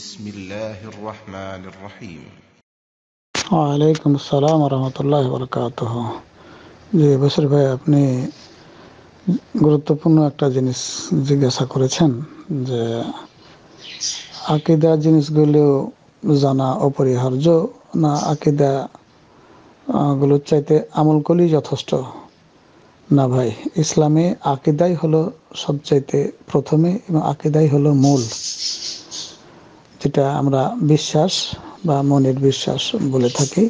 بسم الله الرحمن الرحيم আপনি গুরুত্বপূর্ণ একটা জিনিস জিজ্ঞাসা করেছেন যে আকিদা জিনিসগুলো জানা অপরিহার্য না আকিদা গুলোর চাইতে আমল করলেই যথেষ্ট না ভাই ইসলামে আকিদাই হলো সবচাইতে প্রথমে এবং আকিদাই হলো মূল এটা আমরা বিশ্বাস বা মনের বিশ্বাস বলে থাকি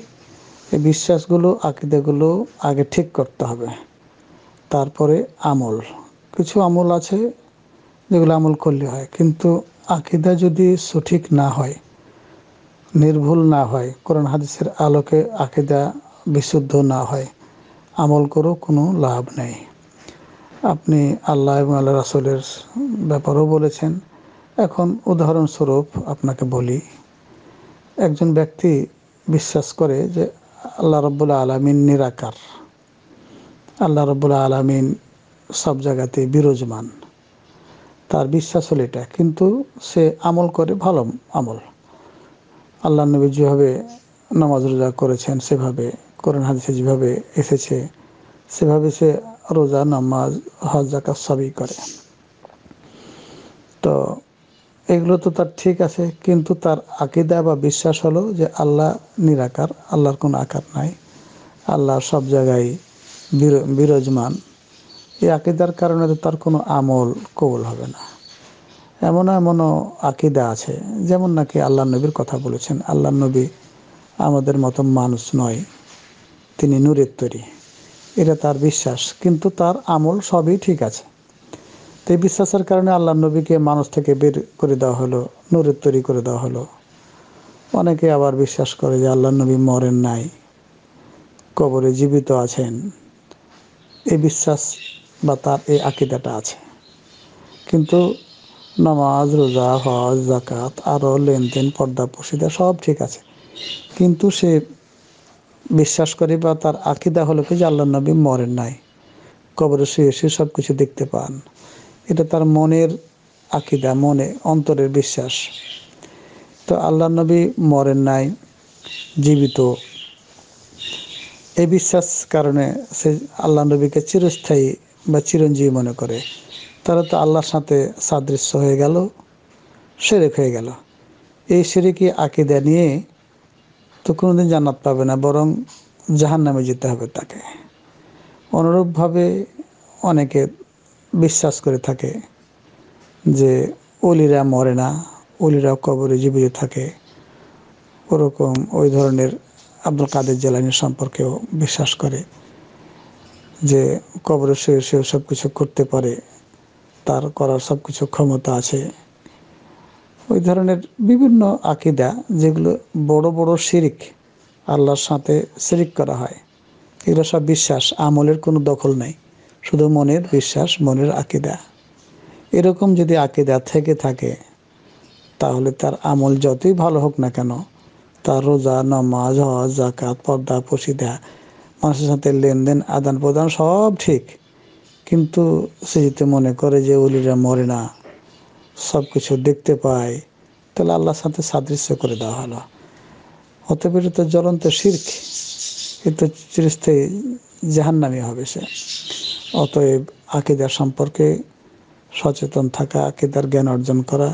এই বিশ্বাসগুলো আকিদাগুলো আগে ঠিক করতে হবে তারপরে আমল কিছু আমল আছে যেগুলো আমল করলে হয় কিন্তু আকিদা যদি সঠিক না হয় নির্ভুল না হয় কোরআন হাদিসের আলোকে আকিদা বিশুদ্ধ না হয় আমল করেও কোনো লাভ নেই আপনি আল্লাহ এবং আল্লাহ রাসুলের ব্যাপারেও বলেছেন এখন উদাহরণস্বরূপ আপনাকে বলি একজন ব্যক্তি বিশ্বাস করে যে আল্লাহ রব্বুল্লা আলমিন নিরাকার আল্লাহ রব্বুল্লা আলমিন সব জায়গাতে বিরাজমান তার বিশ্বাস হলো এটা কিন্তু সে আমল করে ভালো আমল আল্লাহ নবী যেভাবে নামাজ রোজা করেছেন সেভাবে করেন হাদিসে যেভাবে এসেছে সেভাবে সে রোজা নামাজ হজ জাকাত সবই করে তো এগুলো তো তার ঠিক আছে কিন্তু তার আকিদা বা বিশ্বাস হলো যে আল্লাহ নিরাকার আল্লাহর কোনো আকার নাই আল্লাহ সব জায়গায় বিরাজমান এই আকিদার কারণে তো তার কোনো আমল কবল হবে না এমন এমনও আকিদা আছে যেমন নাকি আল্লাহ নবীর কথা বলেছেন আল্লাহ নবী আমাদের মতো মানুষ নয় তিনি নুরের তৈরি এটা তার বিশ্বাস কিন্তু তার আমল সবই ঠিক আছে তো এই বিশ্বাসের কারণে আল্লাহ নবীকে মানুষ থেকে বের করে দেওয়া হলো নূরের তৈরি করে দেওয়া হলো অনেকে আবার বিশ্বাস করে যে আল্লাহ নবী মরেন নাই কবরে জীবিত আছেন এই বিশ্বাস বা তার এই আকিদাটা আছে কিন্তু নামাজ রোজা হজ জাকাত আরও লেনদেন পর্দা পশিদা সব ঠিক আছে কিন্তু সে বিশ্বাস করে বা তার আকিদা হলো কি যে আল্লাহ নবী মরেন নাই কবরে শুয়ে শুয়ে সব কিছু দেখতে পান এটা তার মনের আকিদা মনে অন্তরের বিশ্বাস তো আল্লাহ নবী মরেন নাই জীবিত এই বিশ্বাস কারণে সে আল্লাহ নবীকে চিরস্থায়ী বা চিরঞ্জীবী মনে করে তারা তো আল্লাহর সাথে সাদৃশ্য হয়ে গেল সেরেক হয়ে গেল এই সেরেকি আকিদা নিয়ে তো কোনোদিন জান্নাত পাবে না বরং জাহান নামে যেতে হবে তাকে অনুরূপভাবে অনেকে বিশ্বাস করে থাকে যে অলিরা মরে না অলিরা কবরে জীবিত থাকে ওরকম ওই ধরনের আব্দুল কাদের জেলানি সম্পর্কেও বিশ্বাস করে যে কবরে শুয়ে শুয়ে সব কিছু করতে পারে তার করার সব কিছু ক্ষমতা আছে ওই ধরনের বিভিন্ন আকিদা যেগুলো বড় বড় শিরিক আল্লাহর সাথে শিরিক করা হয় এগুলো সব বিশ্বাস আমলের কোনো দখল নেই শুধু মনের বিশ্বাস মনের আকিদা এরকম যদি আকিদা থেকে থাকে তাহলে তার আমল যতই ভালো হোক না কেন তার রোজা নামাজ হজ জাকাত পর্দা পশিদা মানুষের সাথে লেনদেন আদান প্রদান সব ঠিক কিন্তু সে যদি মনে করে যে উলিরা মরে না সব কিছু দেখতে পায় তাহলে আল্লাহর সাথে সাদৃশ্য করে দেওয়া হলো হতে পেরে তো জ্বলন্ত শির্ক এ তো চিরস্থায়ী জাহান্নামি হবে সে অতএব আকিদার সম্পর্কে সচেতন থাকা আকিদার জ্ঞান অর্জন করা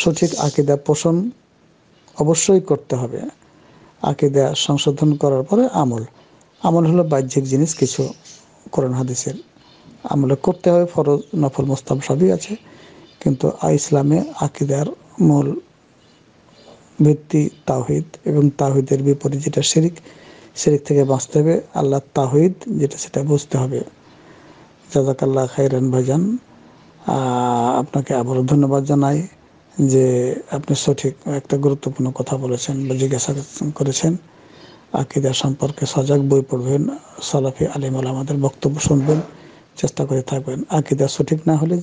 সঠিক আকিদা পোষণ অবশ্যই করতে হবে আকিদা সংশোধন করার পরে আমল আমল হলো বাহ্যিক জিনিস কিছু করেন হাদিসের আমলে করতে হবে ফরজ নফল মোস্তাব সবই আছে কিন্তু ইসলামে আকিদার মূল ভিত্তি তাহিদ এবং তাহিদের বিপরীত যেটা শিরিক শিরিক থেকে বাঁচতে হবে আল্লাহ তাহিদ যেটা সেটা বুঝতে হবে জাজাকাল্লাহ খাইরান ভাইজান আপনাকে আবারও ধন্যবাদ জানাই যে আপনি সঠিক একটা গুরুত্বপূর্ণ কথা বলেছেন বা জিজ্ঞাসা করেছেন আকিদা সম্পর্কে সজাগ বই পড়বেন সালাফি আলিম আমাদের বক্তব্য শুনবেন চেষ্টা করে থাকবেন আকিদা সঠিক না হলে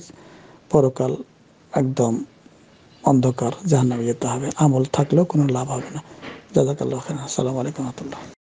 পরকাল একদম অন্ধকার জাহান্নামে যেতে হবে আমল থাকলেও কোনো লাভ হবে না জাজাকাল্লাহ খান আসসালামু আলাইকুম রহমতুল্লাহ